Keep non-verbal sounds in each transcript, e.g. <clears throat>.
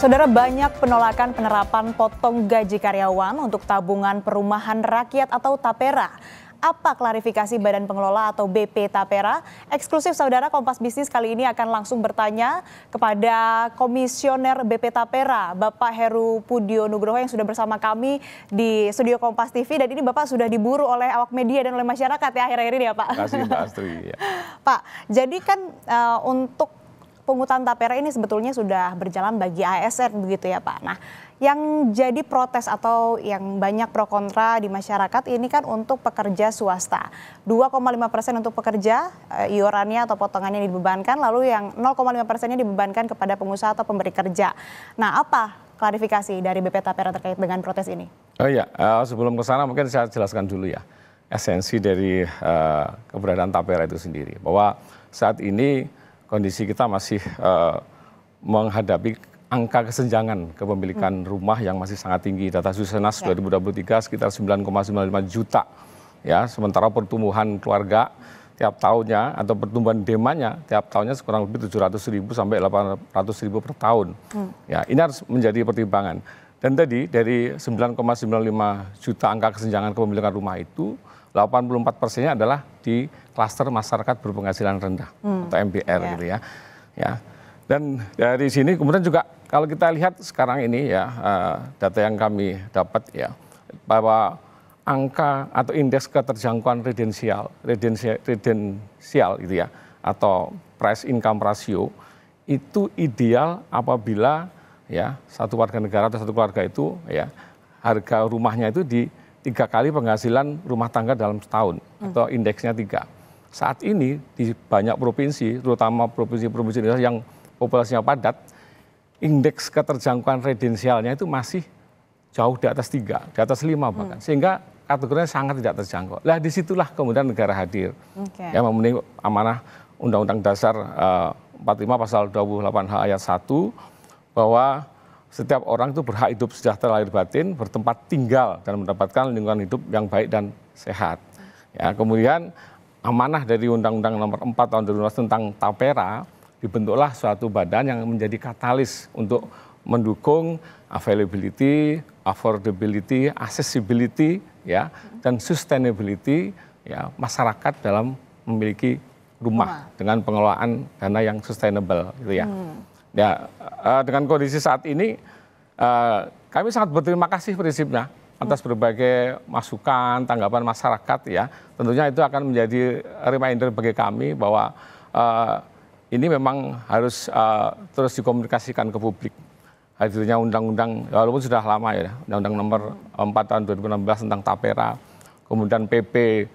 Saudara banyak penolakan penerapan potong gaji karyawan untuk tabungan perumahan rakyat atau TAPERA. Apa klarifikasi Badan Pengelola atau BP Tapera? Eksklusif saudara Kompas Bisnis kali ini akan langsung bertanya kepada komisioner BP Tapera, Bapak Heru Pudio Nugroho yang sudah bersama kami di studio Kompas TV dan ini Bapak sudah diburu oleh awak media dan oleh masyarakat ya akhir-akhir ini ya Pak. Terima kasih Pak Astri. Ya. <laughs> Pak, jadi kan uh, untuk pungutan tapera ini sebetulnya sudah berjalan bagi ASN begitu ya Pak. Nah, yang jadi protes atau yang banyak pro kontra di masyarakat ini kan untuk pekerja swasta. 2,5 persen untuk pekerja, e, iurannya atau potongannya dibebankan, lalu yang 0,5 persennya dibebankan kepada pengusaha atau pemberi kerja. Nah, apa klarifikasi dari BP Tapera terkait dengan protes ini? Oh iya, uh, sebelum ke sana mungkin saya jelaskan dulu ya esensi dari uh, keberadaan Tapera itu sendiri. Bahwa saat ini kondisi kita masih uh, menghadapi angka kesenjangan kepemilikan hmm. rumah yang masih sangat tinggi. Data Susenas ya. 2023 sekitar 9,95 juta. Ya, sementara pertumbuhan keluarga tiap tahunnya atau pertumbuhan demanya tiap tahunnya kurang lebih 700 ribu sampai 800 ribu per tahun. Hmm. Ya, ini harus menjadi pertimbangan. Dan tadi dari 9,95 juta angka kesenjangan kepemilikan rumah itu 84 persennya adalah di klaster masyarakat berpenghasilan rendah hmm. atau MBR yeah. gitu ya. ya. Ya. Dan dari sini kemudian juga kalau kita lihat sekarang ini ya eh, data yang kami dapat ya bahwa angka atau indeks keterjangkauan redensial, redensial, redensial gitu ya atau price income ratio itu ideal apabila ya satu warga negara atau satu keluarga itu ya harga rumahnya itu di tiga kali penghasilan rumah tangga dalam setahun hmm. atau indeksnya tiga. Saat ini di banyak provinsi, terutama provinsi-provinsi Indonesia yang populasinya padat, indeks keterjangkauan redensialnya itu masih jauh di atas tiga, di atas lima hmm. bahkan, hmm. sehingga kategorinya sangat tidak terjangkau. Nah disitulah kemudian negara hadir, okay. yang memenuhi amanah Undang-Undang Dasar eh, uh, 45 Pasal 28H Ayat 1 bahwa setiap orang itu berhak hidup sejahtera lahir batin, bertempat tinggal dan mendapatkan lingkungan hidup yang baik dan sehat. Ya, kemudian amanah dari Undang-Undang Nomor 4 Tahun 2015 tentang Tapera dibentuklah suatu badan yang menjadi katalis untuk mendukung availability, affordability, accessibility, ya, dan sustainability ya masyarakat dalam memiliki rumah, rumah. dengan pengelolaan dana yang sustainable, gitu ya. Hmm. Ya, eh, dengan kondisi saat ini eh, kami sangat berterima kasih prinsipnya atas berbagai masukan, tanggapan masyarakat ya. Tentunya itu akan menjadi reminder bagi kami bahwa uh, ini memang harus uh, terus dikomunikasikan ke publik. Hadirnya undang-undang walaupun sudah lama ya, undang-undang nomor 4 tahun 2016 tentang Tapera, kemudian PP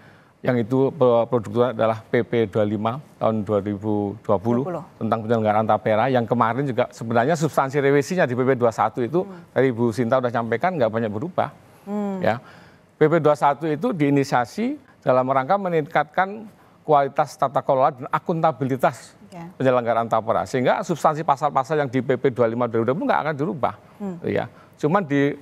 yang itu produknya adalah PP 25 tahun 2020 20. tentang penyelenggaraan tapera yang kemarin juga sebenarnya substansi revisinya di PP 21 itu hmm. tadi Bu Sinta sudah sampaikan nggak banyak berubah. Hmm. Ya. PP 21 itu diinisiasi dalam rangka meningkatkan kualitas tata kelola dan akuntabilitas yeah. penyelenggaraan tapera sehingga substansi pasal-pasal yang di PP 25 2020 nggak akan dirubah. Hmm. Ya. Cuman di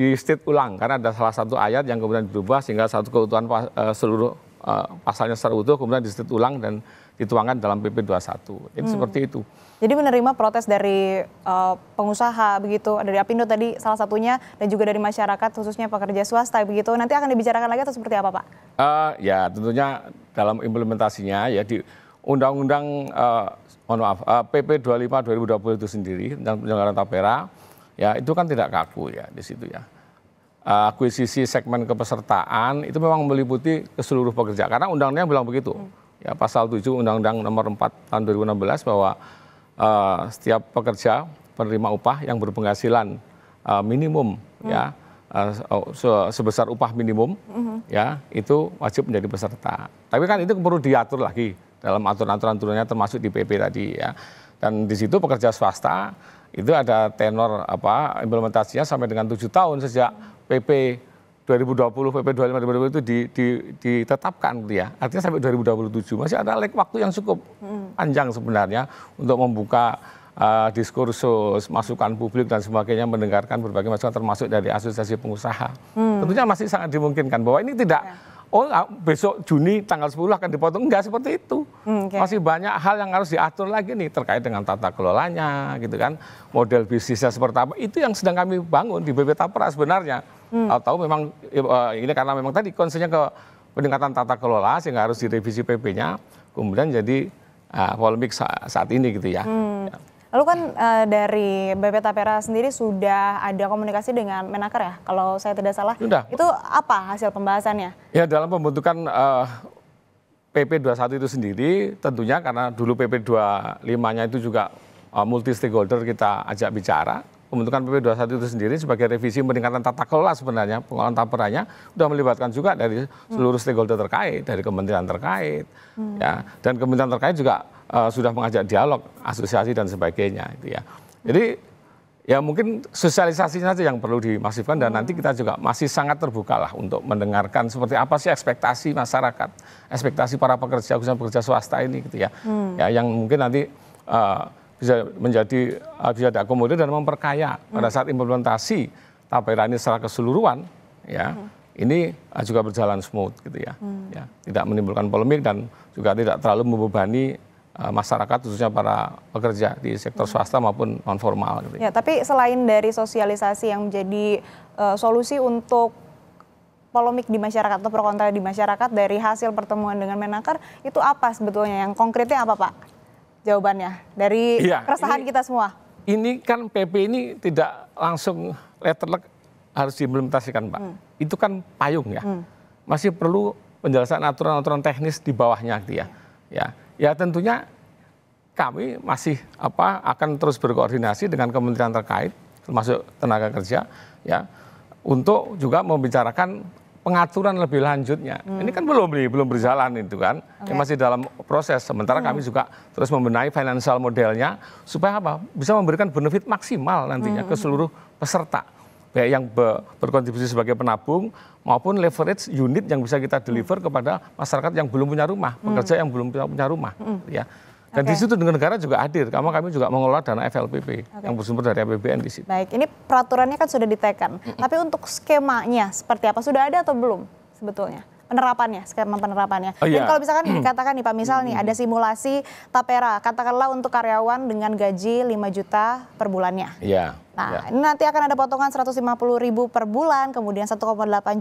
di state ulang karena ada salah satu ayat yang kemudian dirubah sehingga satu keutuhan eh, seluruh Eh, pasalnya secara utuh kemudian disetut ulang dan dituangkan dalam PP 21. Jadi hmm. seperti itu. Jadi menerima protes dari uh, pengusaha begitu, dari Apindo tadi salah satunya dan juga dari masyarakat khususnya pekerja swasta begitu. Nanti akan dibicarakan lagi atau seperti apa, Pak? Uh, ya, tentunya dalam implementasinya ya di Undang-Undang uh, mohon maaf uh, PP 25 2020 itu sendiri tentang penyelenggaraan tapera ya itu kan tidak kaku ya di situ ya. Eh, akuisisi segmen kepesertaan itu memang meliputi ke seluruh pekerja karena undang-undangnya bilang begitu. Hmm. Ya pasal 7 Undang-Undang nomor 4 tahun 2016 bahwa uh, setiap pekerja penerima upah yang berpenghasilan uh, minimum hmm. ya uh, se sebesar upah minimum hmm. ya itu wajib menjadi peserta. Tapi kan itu perlu diatur lagi dalam aturan-aturan turunnya termasuk di PP tadi ya. Dan di situ pekerja swasta itu ada tenor apa implementasinya sampai dengan tujuh tahun sejak PP 2020 PP 25 2020 itu di, di, ditetapkan ya. Artinya sampai 2027 masih ada lag waktu yang cukup hmm. panjang sebenarnya untuk membuka uh, diskursus, masukan publik dan sebagainya mendengarkan berbagai masukan termasuk dari asosiasi pengusaha. Hmm. Tentunya masih sangat dimungkinkan bahwa ini tidak ya oh ah, besok Juni tanggal 10 akan dipotong. Enggak seperti itu. Hmm, okay. Masih banyak hal yang harus diatur lagi nih terkait dengan tata kelolanya gitu kan. Model bisnisnya seperti apa. Itu yang sedang kami bangun di BP Tapra sebenarnya. Hmm. atau memang eh, ini karena memang tadi concernnya ke peningkatan tata kelola sehingga harus direvisi PP-nya. Kemudian jadi uh, polemik saat ini gitu ya. Hmm. Ya. Lalu kan uh, dari BP Tapera sendiri sudah ada komunikasi dengan Menaker ya, kalau saya tidak salah. Sudah. Itu apa hasil pembahasannya? Ya dalam pembentukan uh, PP 21 itu sendiri, tentunya karena dulu PP 25-nya itu juga uh, eh, multi stakeholder kita ajak bicara. Pembentukan PP 21 itu sendiri sebagai revisi peningkatan tata kelola sebenarnya pengelolaan taperanya sudah melibatkan juga dari seluruh stakeholder terkait, dari kementerian terkait, hmm. ya dan kementerian terkait juga Eh, sudah mengajak dialog asosiasi dan sebagainya gitu ya jadi ya mungkin sosialisasinya saja yang perlu dimasifkan dan nanti kita juga masih sangat terbuka lah untuk mendengarkan seperti apa sih ekspektasi masyarakat ekspektasi para pekerja khususnya pekerja swasta ini gitu ya hmm. ya yang mungkin nanti uh, bisa menjadi uh, bisa diakomodir dan memperkaya pada hmm. saat implementasi tapera ini secara keseluruhan ya hmm. ini juga berjalan smooth gitu ya. Hmm. ya tidak menimbulkan polemik dan juga tidak terlalu membebani Eh, masyarakat khususnya para pekerja di sektor hmm. swasta maupun non formal. Gitu. Ya. ya, tapi selain dari sosialisasi yang menjadi uh, solusi untuk polemik di masyarakat atau pro kontra di masyarakat dari hasil pertemuan dengan Menaker itu apa sebetulnya yang konkretnya apa Pak? Jawabannya dari ya, keresahan ini, kita semua. Ini kan PP ini tidak langsung letterlek harus diimplementasikan Pak. Hmm. Itu kan payung ya. Hmm. Masih perlu penjelasan aturan-aturan teknis di bawahnya gitu ya. Iya. Ya. ya ya tentunya kami masih apa akan terus berkoordinasi dengan kementerian terkait termasuk tenaga kerja ya untuk juga membicarakan pengaturan lebih lanjutnya. Hmm. Ini kan belum belum berjalan itu kan. Okay. Masih dalam proses. Sementara hmm. kami juga terus membenahi financial modelnya supaya apa? Bisa memberikan benefit maksimal nantinya hmm. ke seluruh peserta baik yang berkontribusi sebagai penabung maupun leverage unit yang bisa kita deliver hmm. kepada masyarakat yang belum punya rumah, hmm. pekerja yang belum punya rumah, hmm. ya. Dan okay. di situ dengan negara juga hadir, karena kami juga mengelola dana FLPP okay. yang bersumber dari APBN di situ. Baik, ini peraturannya kan sudah ditekan, tapi untuk skemanya seperti apa sudah ada atau belum sebetulnya? penerapannya, skema penerapannya. Oh, iya. Dan kalau misalkan <clears throat> dikatakan nih Pak, misal nih ada simulasi tapera, katakanlah untuk karyawan dengan gaji 5 juta per bulannya. Iya. Nah, ya. nanti akan ada potongan 150 ribu per bulan, kemudian 1,8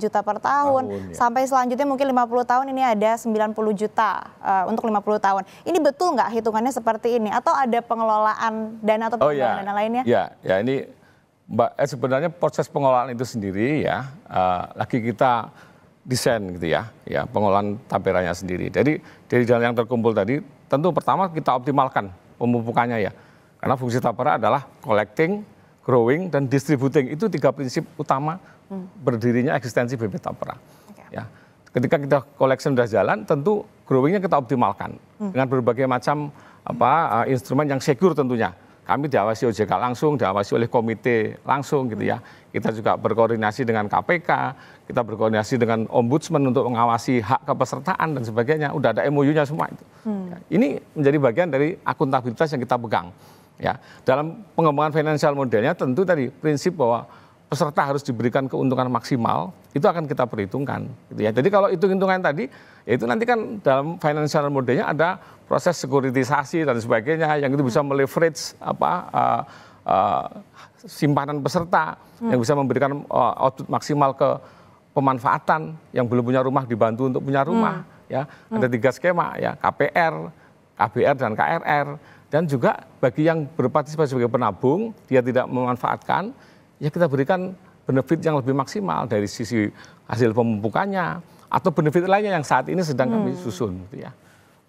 juta per tahun, tahun ya. sampai selanjutnya mungkin 50 tahun ini ada 90 juta uh, untuk 50 tahun. Ini betul nggak hitungannya seperti ini? Atau ada pengelolaan dana atau oh, iya. pengelolaan oh, ya. dana lainnya? Ya, ya ini Mbak, eh, sebenarnya proses pengelolaan itu sendiri ya, uh, lagi kita desain gitu ya, ya pengolahan taperanya sendiri. Jadi dari jalan yang terkumpul tadi, tentu pertama kita optimalkan pemupukannya ya. Karena fungsi tapera adalah collecting, growing, dan distributing. Itu tiga prinsip utama hmm. berdirinya eksistensi bibit tapera. Ya. Ketika kita collection sudah jalan, tentu growingnya kita optimalkan hmm. dengan berbagai macam apa eh, instrumen yang secure tentunya kami diawasi OJK langsung, diawasi oleh komite langsung gitu ya. Kita juga berkoordinasi dengan KPK, kita berkoordinasi dengan ombudsman untuk mengawasi hak kepesertaan dan sebagainya. Udah ada MOU-nya semua itu. Hmm. Ini menjadi bagian dari akuntabilitas yang kita pegang. Ya, dalam pengembangan finansial modelnya tentu tadi prinsip bahwa peserta harus diberikan keuntungan maksimal itu akan kita perhitungkan gitu ya. Jadi kalau hitung hitungan tadi ya itu nanti kan dalam financial modelnya ada proses sekuritisasi dan sebagainya yang itu bisa meleverage apa uh, uh, simpanan peserta hmm. yang bisa memberikan uh, output maksimal ke pemanfaatan yang belum punya rumah dibantu untuk punya rumah hmm. ya. Hmm. Ada tiga skema ya, KPR, KBR dan KRR dan juga bagi yang berpartisipasi sebagai penabung dia tidak memanfaatkan ya kita berikan benefit yang lebih maksimal dari sisi hasil pemupukannya atau benefit lainnya yang saat ini sedang hmm. kami susun gitu ya.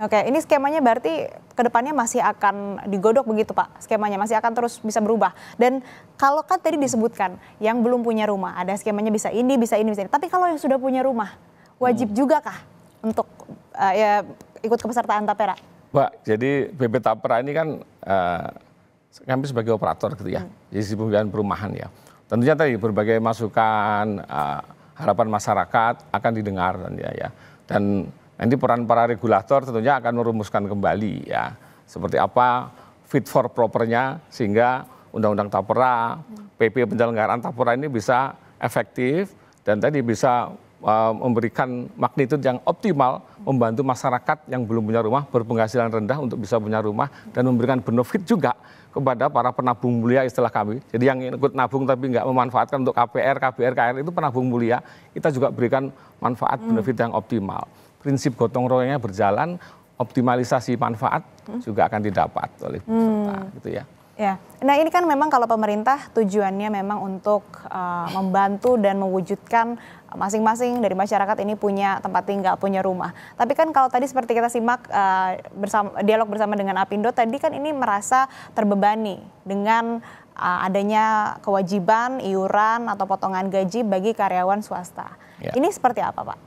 Oke, ini skemanya berarti kedepannya masih akan digodok begitu Pak, skemanya masih akan terus bisa berubah. Dan kalau kan tadi disebutkan yang belum punya rumah, ada skemanya bisa ini, bisa ini, bisa ini. Tapi kalau yang sudah punya rumah, wajib hmm. juga kah untuk uh, ya, ikut kepesertaan Tapera? Pak, jadi BP Tapera ini kan uh, kami sebagai operator gitu ya, hmm. jadi pembiayaan perumahan ya tentunya tadi berbagai masukan uh, harapan masyarakat akan didengar dan ya dan nanti peran para regulator tentunya akan merumuskan kembali ya seperti apa fit for propernya sehingga undang-undang tapera PP penyelenggaraan tapera ini bisa efektif dan tadi bisa uh, memberikan magnitude yang optimal membantu masyarakat yang belum punya rumah berpenghasilan rendah untuk bisa punya rumah dan memberikan benefit juga kepada para penabung mulia istilah kami. Jadi yang ikut nabung tapi nggak memanfaatkan untuk KPR, kpr KR itu penabung mulia, kita juga berikan manfaat hmm. benefit yang optimal. Prinsip gotong royongnya berjalan, optimalisasi manfaat hmm. juga akan didapat oleh peserta hmm. gitu ya. Ya, nah ini kan memang kalau pemerintah tujuannya memang untuk uh, membantu dan mewujudkan masing-masing dari masyarakat ini punya tempat tinggal, punya rumah. Tapi kan kalau tadi seperti kita simak uh, eh, bersama, dialog bersama dengan Apindo tadi kan ini merasa terbebani dengan uh, adanya kewajiban iuran atau potongan gaji bagi karyawan swasta. Ya. Ini seperti apa, Pak?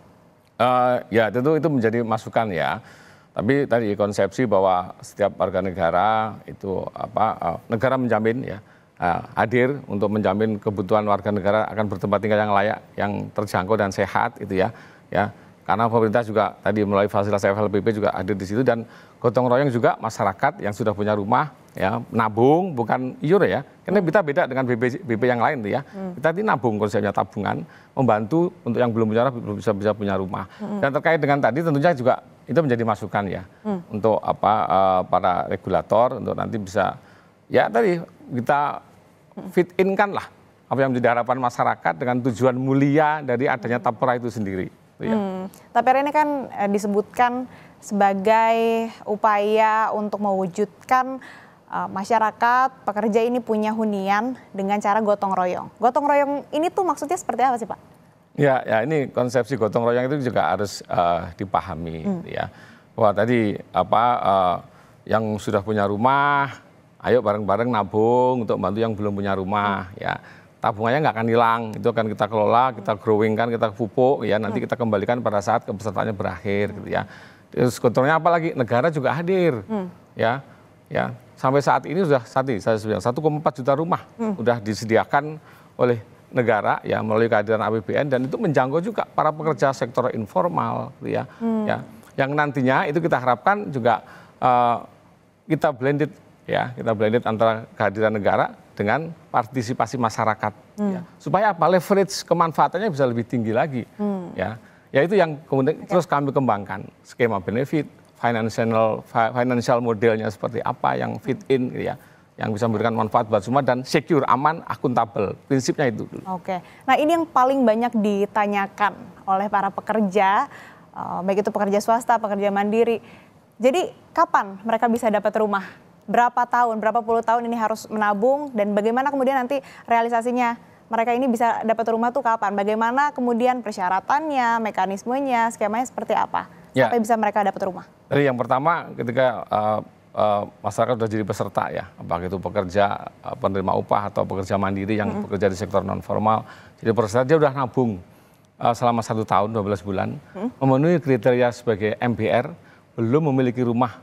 Uh, ya tentu itu menjadi masukan ya tapi tadi konsepsi bahwa setiap warga negara itu apa eh, negara menjamin ya eh, hadir untuk menjamin kebutuhan warga negara akan bertempat tinggal yang layak, yang terjangkau dan sehat itu ya. Ya. Karena pemerintah juga tadi melalui fasilitas FLPP juga hadir di situ dan gotong royong juga masyarakat yang sudah punya rumah ya nabung bukan iur ya. Karena kita beda dengan BP, BP yang lain tuh ya. Hmm. Kita ini nabung konsepnya tabungan membantu untuk yang belum punya rumah belum bisa bisa punya rumah. Hmm. Dan terkait dengan tadi tentunya juga itu menjadi masukan ya hmm. untuk apa eh, para regulator untuk nanti bisa ya tadi kita fit in kan lah apa yang menjadi harapan masyarakat dengan tujuan mulia dari adanya hmm. tapera itu sendiri. Ya. Hmm. Tapera ini kan eh, disebutkan sebagai upaya untuk mewujudkan uh, masyarakat pekerja ini punya hunian dengan cara gotong royong. Gotong royong ini tuh maksudnya seperti apa sih Pak? Ya, ya ini konsepsi gotong royong itu juga harus uh, dipahami, hmm. ya. Wah tadi apa uh, yang sudah punya rumah, ayo bareng-bareng nabung untuk bantu yang belum punya rumah, hmm. ya. Tabungannya nggak akan hilang, itu akan kita kelola, kita hmm. growing kan, kita pupuk, ya. Nanti hmm. kita kembalikan pada saat kepesertaannya berakhir, gitu ya. Terus kontrolnya apa lagi? Negara juga hadir, hmm. ya, ya. Sampai saat ini sudah tadi saya bilang 1,4 juta rumah hmm. sudah disediakan oleh negara ya melalui kehadiran APBN dan itu menjangkau juga para pekerja sektor informal gitu ya. Hmm. ya. Yang nantinya itu kita harapkan juga uh, kita blended ya, kita blended antara kehadiran negara dengan partisipasi masyarakat hmm. ya. Supaya apa leverage kemanfaatannya bisa lebih tinggi lagi hmm. ya. Ya itu yang kemudian okay. terus kami kembangkan skema benefit, financial financial modelnya seperti apa yang fit in gitu ya yang bisa memberikan manfaat buat semua dan secure, aman, akuntabel. Prinsipnya itu dulu. Oke. Nah, ini yang paling banyak ditanyakan oleh para pekerja, eh, baik itu pekerja swasta, pekerja mandiri. Jadi, kapan mereka bisa dapat rumah? Berapa tahun, berapa puluh tahun ini harus menabung dan bagaimana kemudian nanti realisasinya mereka ini bisa dapat rumah tuh kapan? Bagaimana kemudian persyaratannya, mekanismenya, skemanya seperti apa? Sampai ya. Sampai bisa mereka dapat rumah. Jadi yang pertama ketika uh, Eh, masyarakat sudah jadi peserta ya, apakah itu pekerja eh, penerima upah atau pekerja mandiri yang bekerja di sektor non formal. Jadi peserta dia sudah nabung eh, selama satu tahun 12 bulan, mm. memenuhi kriteria sebagai MBR, belum memiliki rumah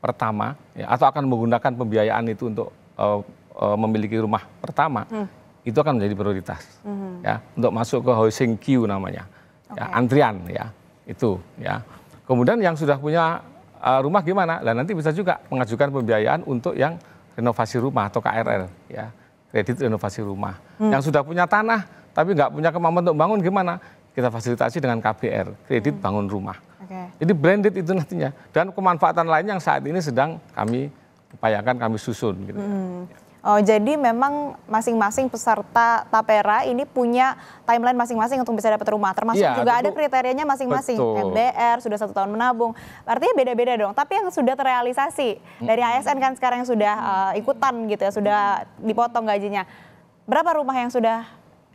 pertama ya, atau akan menggunakan pembiayaan itu untuk uh, uh, memiliki rumah pertama, -hmm. itu akan menjadi prioritas -hmm. ya untuk masuk ke housing queue namanya, okay. ya, antrian ya itu ya. Kemudian yang sudah punya Eh, rumah gimana? Nah nanti bisa juga mengajukan pembiayaan untuk yang renovasi rumah atau KRL, ya kredit renovasi rumah. Hmm. Yang sudah punya tanah tapi nggak punya kemampuan untuk bangun gimana? Kita fasilitasi dengan KBR kredit hmm. bangun rumah. Okay. Jadi branded itu nantinya dan kemanfaatan lain yang saat ini sedang kami upayakan kami susun. Gitu. Hmm. Ya. Oh, jadi memang masing-masing peserta Tapera ini punya timeline masing-masing untuk bisa dapat rumah. Termasuk ya, juga tentu, ada kriterianya masing-masing. MBR sudah satu tahun menabung. Artinya beda-beda dong. Tapi yang sudah terrealisasi hmm. dari ASN kan sekarang yang sudah uh, ikutan gitu ya, sudah dipotong gajinya. Berapa rumah yang sudah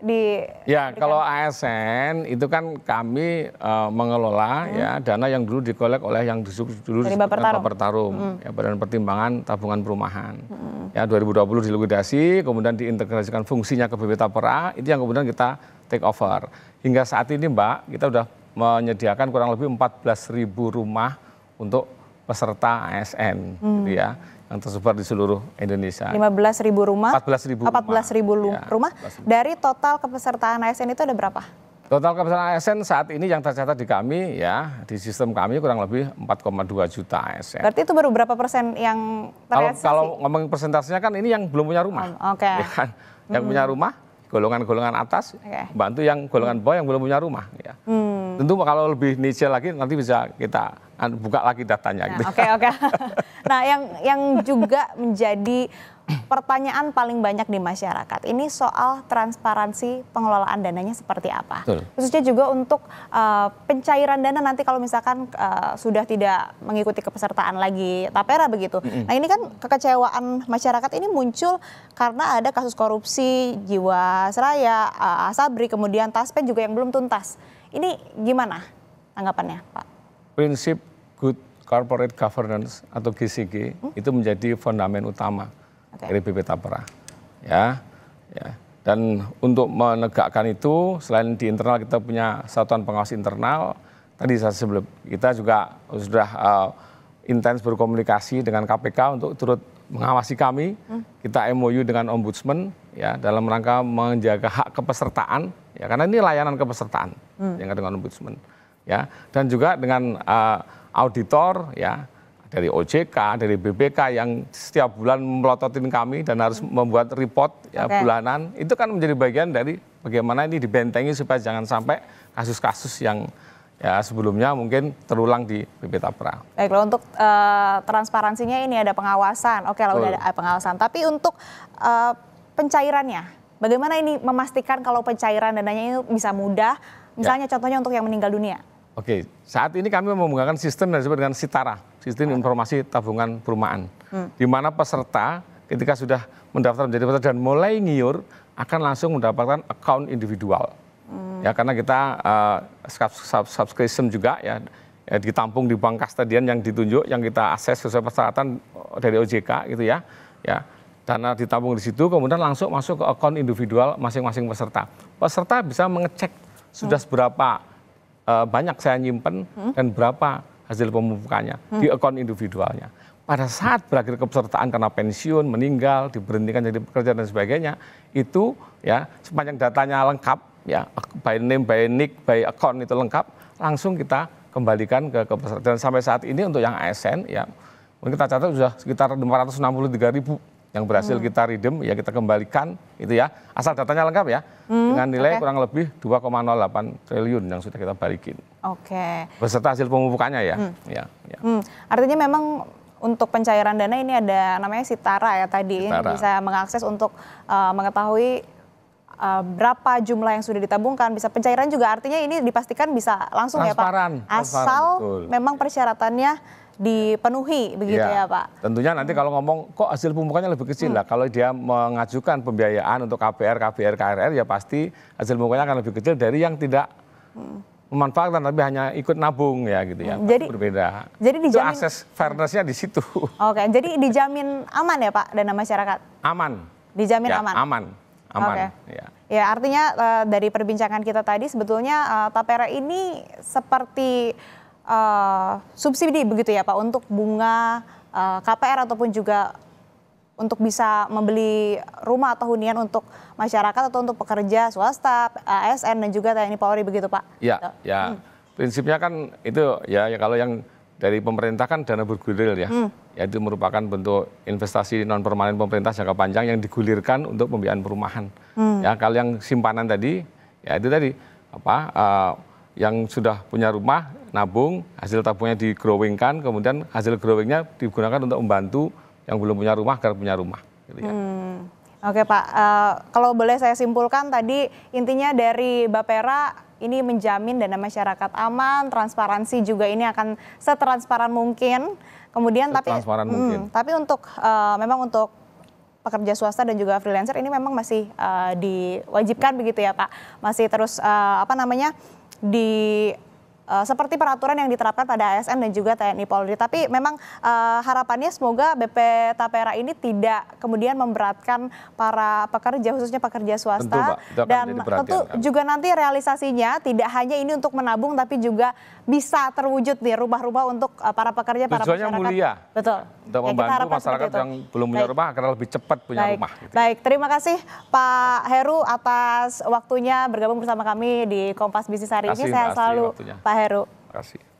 di ya di kalau ASN itu kan kami uh, mengelola hmm. ya dana yang dulu dikolek oleh yang dulu dulu pertarung pertarung hmm. ya Badan Pertimbangan Tabungan Perumahan hmm. ya 2020 dilukidasi kemudian diintegrasikan fungsinya ke BP Tapera itu yang kemudian kita take over hingga saat ini Mbak kita sudah menyediakan kurang lebih 14.000 rumah untuk peserta ASN gitu hmm. gitu ya yang tersebar di seluruh Indonesia. ribu rumah. ribu rumah. Ribu ya, rumah. 14 Dari total kepesertaan ASN itu ada berapa? Total kepesertaan ASN saat ini yang tercatat di kami ya, di sistem kami kurang lebih 4,2 juta ASN. Berarti itu baru berapa persen yang Kalau, kalau ngomongin persentasenya kan ini yang belum punya rumah. Oh, Oke. Okay. Ya kan? Yang hmm. punya rumah, golongan-golongan atas, okay. bantu yang golongan bawah yang belum punya rumah ya. Hmm. Tentu kalau lebih niche lagi nanti bisa kita buka lagi datanya. Oke nah, gitu. oke. Okay, <laughs> okay. nah yang yang juga menjadi pertanyaan paling banyak di masyarakat ini soal transparansi pengelolaan dananya seperti apa. Betul. Khususnya juga untuk uh, pencairan dana nanti kalau misalkan uh, sudah tidak mengikuti kepesertaan lagi tapera begitu. Mm -hmm. Nah ini kan kekecewaan masyarakat ini muncul karena ada kasus korupsi jiwasraya, uh, Asabri, kemudian Taspen juga yang belum tuntas. Ini gimana tanggapannya Pak? Prinsip good corporate governance atau GCG hmm? itu menjadi fondamen utama okay. dari BP Tapera. Ya, ya. Dan untuk menegakkan itu, selain di internal kita punya satuan pengawas internal, tadi saya sebelum kita juga sudah uh, intens berkomunikasi dengan KPK untuk turut mengawasi kami. Hmm. Kita MOU dengan Ombudsman ya dalam rangka menjaga hak kepesertaan ya karena ini layanan kepesertaan hmm. yang dengan ombudsman ya dan juga dengan uh, auditor ya dari OJK, dari BPK yang setiap bulan melototin kami dan harus hmm. membuat report ya, okay. bulanan. Itu kan menjadi bagian dari bagaimana ini dibentengi supaya jangan sampai kasus-kasus yang ya sebelumnya mungkin terulang di BP Tapra. Baiklah untuk uh, transparansinya ini ada pengawasan. Oke, lah udah ada pengawasan. Tapi untuk uh, pencairannya. Bagaimana ini memastikan kalau pencairan dananya itu bisa mudah? Misalnya ya. contohnya untuk yang meninggal dunia. Oke, saat ini kami menggunakan sistem yang disebut dengan Sitara, sistem informasi tabungan perumahan. Hmm. Di mana peserta ketika sudah mendaftar menjadi peserta dan mulai ngiur akan langsung mendapatkan account individual. Hmm. Ya, karena kita uh, subscription juga ya, ya ditampung di bank kastadian yang ditunjuk yang kita akses sesuai persyaratan dari OJK gitu ya. Ya dana ditabung di situ kemudian langsung masuk ke akun individual masing-masing peserta. Peserta bisa mengecek sudah hmm. seberapa uh, banyak saya nyimpen hmm? dan berapa hasil pemupukannya hmm? di akun individualnya. Pada saat berakhir kepesertaan karena pensiun, meninggal, diberhentikan jadi pekerja dan sebagainya, itu ya sepanjang datanya lengkap ya by name, by nick, by account itu lengkap, langsung kita kembalikan ke kepesertaan. Dan sampai saat ini untuk yang ASN ya kita catat sudah sekitar 563 ribu yang berhasil hmm. kita redeem ya kita kembalikan itu ya asal datanya lengkap ya hmm, dengan nilai okay. kurang lebih 2,08 triliun yang sudah kita balikin. Oke. Okay. Beserta hasil pemupukannya ya. Hmm. Ya. ya. Hmm. Artinya memang untuk pencairan dana ini ada namanya sitara ya tadi sitara. bisa mengakses untuk uh, mengetahui uh, berapa jumlah yang sudah ditabungkan bisa pencairan juga artinya ini dipastikan bisa langsung transparan, ya Pak asal transparan, memang persyaratannya dipenuhi begitu ya, ya Pak. Tentunya nanti kalau ngomong kok hasil pemukanya lebih kecil hmm. lah kalau dia mengajukan pembiayaan untuk KPR, KPR, KRR ya pasti hasil pemukanya akan lebih kecil dari yang tidak hmm memanfaatkan tapi hanya ikut nabung ya gitu ya. Hmm. Jadi berbeda. Jadi dijamin akses fairnessnya di situ. Oke, jadi dijamin aman ya Pak dana masyarakat. Aman. Dijamin ya, aman. Aman. Aman. Okay. Ya. ya artinya uh, dari perbincangan kita tadi sebetulnya uh, Tapera ini seperti Eh, subsidi begitu ya Pak untuk bunga uh, eh, KPR ataupun juga untuk bisa membeli rumah atau hunian untuk masyarakat atau untuk pekerja swasta, ASN dan juga TNI Polri begitu Pak? Ya, ya, ya. Hmm. Prinsipnya kan itu ya, ya kalau yang dari pemerintah kan dana bergulir ya. Hmm. Ya itu merupakan bentuk investasi non permanen pemerintah jangka panjang yang digulirkan untuk pembiayaan perumahan. Hmm. Ya kalau yang simpanan tadi ya itu tadi apa uh, yang sudah punya rumah nabung, hasil tabungnya di growing kan kemudian hasil growingnya digunakan untuk membantu yang belum punya rumah agar punya rumah. Gitu ya. hmm. Oke Pak, uh, kalau boleh saya simpulkan tadi intinya dari Bapera ini menjamin dana masyarakat aman, transparansi juga ini akan setransparan mungkin. Kemudian setransparan tapi hmm, mungkin. Hmm, tapi untuk uh, memang untuk pekerja swasta dan juga freelancer ini memang masih uh, diwajibkan begitu ya Pak. Masih terus uh, apa namanya? di Uh, seperti peraturan yang diterapkan pada ASN dan juga TNI Polri. Tapi memang uh, harapannya semoga BP Tapera ini tidak kemudian memberatkan para pekerja khususnya pekerja swasta tentu, Pak, dan tentu kan. juga nanti realisasinya tidak hanya ini untuk menabung tapi juga bisa terwujud nih rumah-rumah untuk uh, para pekerja Tujuannya para masyarakat. mulia. Betul untuk nah, membantu masyarakat yang belum punya Baik. rumah agar lebih cepat punya Baik. rumah. Gitu. Baik, terima kasih Pak Heru atas waktunya bergabung bersama kami di Kompas Bisnis hari kasih, ini. Saya selalu, waktunya. Pak Heru. Terima kasih.